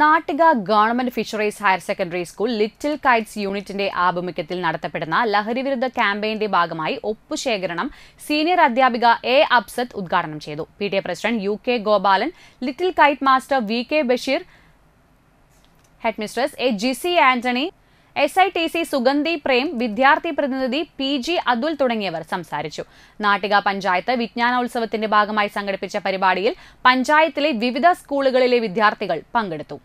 Nattika government fisheries higher secondary school little kites യൂണിറ്റിന്റെ ആഭിമുഖ്യത്തിൽ നടത്തപ്പെടുന്ന ലഹരിവിരുദ്ധ ക്യാമ്പയിന്റെ ഭാഗമായി ഒപ്പുശേഖരണം സീനിയർ അധ്യാപിക എ അബ്സത്ത് ഉദ്ഘാടനം ചെയ്തു P T A president U K Gopalan little kite master V K Basheer headmistress A G C Antony S I T C Suganthi Prem വിദ്യാർത്ഥി പ്രതിനിധി പി ജി അതുൽ തുടങ്ങിയവർ സംസാരിച്ചു നാട്ടിക പഞ്ചായത്ത് വിജ്ഞാനോത്സവത്തിന്റെ ഭാഗമായി സംഘടിപ്പിച്ച പരിപാടിയിൽ പഞ്ചായത്തിലെ വിവിധ സ്കൂളുകളിലെ വിദ്യാർത്ഥികൾ പങ്കെടുത്തു